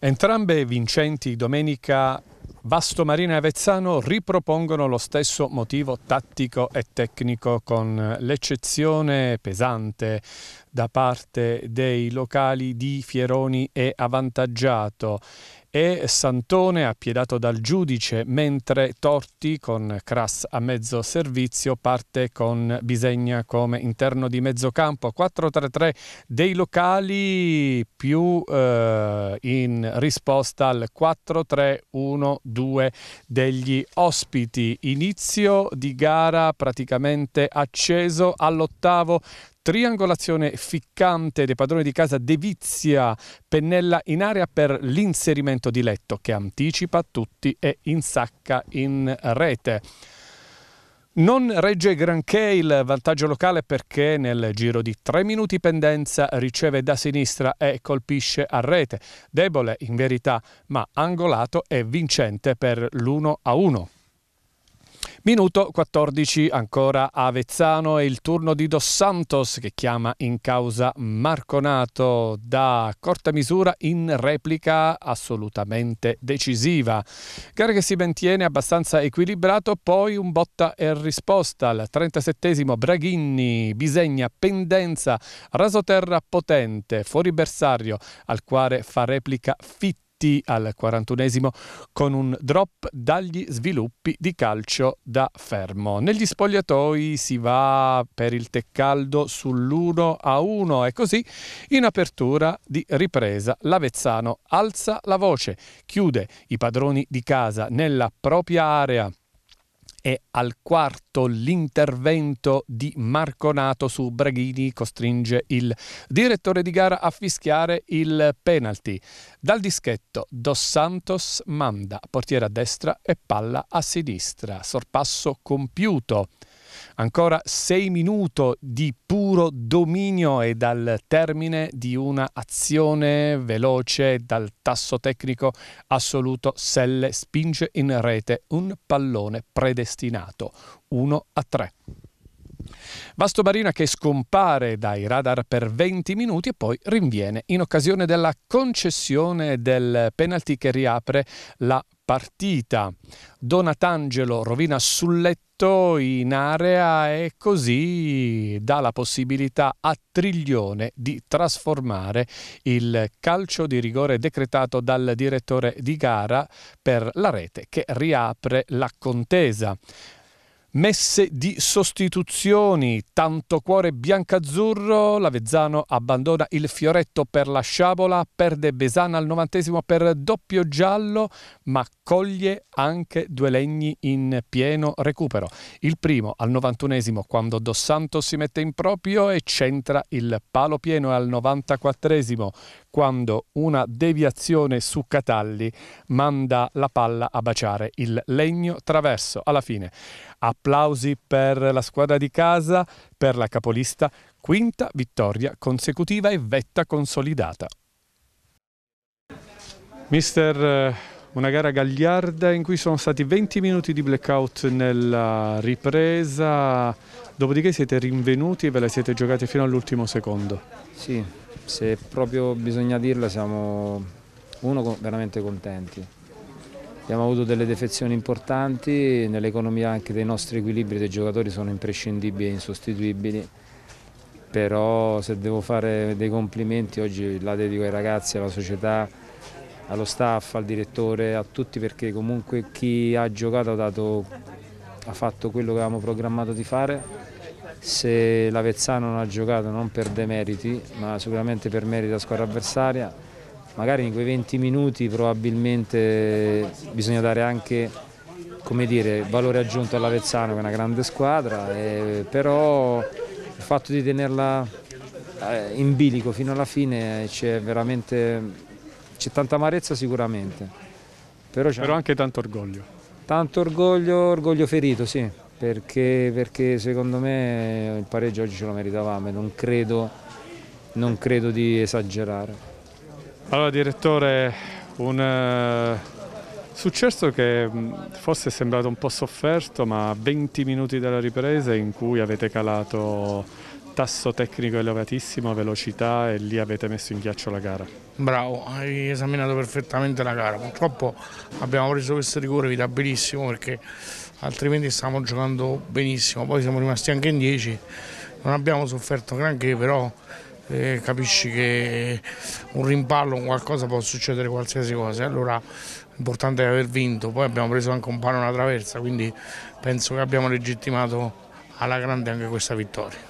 Entrambe vincenti domenica Vasto Marina e Avezzano ripropongono lo stesso motivo tattico e tecnico con l'eccezione pesante da parte dei locali di Fieroni e Avvantaggiato e Santone appiedato dal giudice, mentre Torti con Crass a mezzo servizio parte con Bisegna come interno di mezzo campo 4-3-3 dei locali più eh, in risposta al 4-3-1 due degli ospiti. Inizio di gara praticamente acceso all'ottavo triangolazione ficcante dei padroni di casa De Vizia, pennella in area per l'inserimento di Letto che anticipa tutti e insacca in rete. Non regge granché il vantaggio locale perché nel giro di tre minuti pendenza riceve da sinistra e colpisce a rete. Debole in verità, ma angolato e vincente per l'1 a 1. Minuto 14 ancora Avezzano è il turno di Dos Santos che chiama in causa Marconato da corta misura in replica assolutamente decisiva. Gara che si mantiene abbastanza equilibrato, poi un botta e risposta al 37 Braghini, Bisegna, Pendenza, Rasoterra potente, fuori bersaglio, al quale fa replica Fitti Benedetti al 41 con un drop dagli sviluppi di calcio da fermo. Negli spogliatoi si va per il Teccaldo sull'1 a 1 e così in apertura di ripresa l'Avezzano alza la voce, chiude i padroni di casa nella propria area e al quarto l'intervento di Marconato su Braghini costringe il direttore di gara a fischiare il penalty. Dal dischetto Dos Santos manda portiere a destra e palla a sinistra. Sorpasso compiuto Ancora sei minuti di puro dominio e dal termine di una azione veloce dal tasso tecnico assoluto Selle spinge in rete un pallone predestinato 1 a 3. Vasto Marina che scompare dai radar per 20 minuti e poi rinviene in occasione della concessione del penalty che riapre la partita. Donatangelo rovina sul letto in area e così dà la possibilità a Triglione di trasformare il calcio di rigore decretato dal direttore di gara per la rete che riapre la contesa. Messe di sostituzioni, tanto cuore biancazzurro, l'Avezzano abbandona il fioretto per la sciabola, perde Besana al novantesimo per doppio giallo, ma coglie anche due legni in pieno recupero. Il primo al novantunesimo quando Dos Santos si mette in proprio e centra il palo pieno e al novantaquattresimo quando una deviazione su Catalli manda la palla a baciare il legno traverso. Alla fine applausi per la squadra di casa, per la capolista, quinta vittoria consecutiva e vetta consolidata. Mister eh, una gara gagliarda in cui sono stati 20 minuti di blackout nella ripresa, dopodiché siete rinvenuti e ve la siete giocati fino all'ultimo secondo. Sì, se proprio bisogna dirla siamo uno veramente contenti. Abbiamo avuto delle defezioni importanti, nell'economia anche dei nostri equilibri dei giocatori sono imprescindibili e insostituibili, però se devo fare dei complimenti oggi la dedico ai ragazzi, alla società, allo staff, al direttore, a tutti perché comunque chi ha giocato ha, dato, ha fatto quello che avevamo programmato di fare se l'Avezzano non ha giocato non per demeriti ma sicuramente per merito a squadra avversaria magari in quei 20 minuti probabilmente bisogna dare anche dire, valore aggiunto all'Avezzano che è una grande squadra e, però il fatto di tenerla eh, in bilico fino alla fine eh, c'è veramente c'è tanta amarezza sicuramente però, però anche tanto orgoglio tanto orgoglio, orgoglio ferito sì perché, perché, secondo me il pareggio oggi ce lo meritavamo e non credo, non credo di esagerare. Allora direttore, un eh, successo che mm, forse è sembrato un po' sofferto ma 20 minuti dalla ripresa in cui avete calato tasso tecnico elevatissimo, velocità e lì avete messo in ghiaccio la gara. Bravo, hai esaminato perfettamente la gara. Purtroppo abbiamo preso questo rigore evitabilissimo perché altrimenti stavamo giocando benissimo. Poi siamo rimasti anche in 10, non abbiamo sofferto granché, però eh, capisci che un rimpallo, un qualcosa può succedere qualsiasi cosa. Allora l'importante è aver vinto. Poi abbiamo preso anche un palo alla traversa, quindi penso che abbiamo legittimato alla grande anche questa vittoria.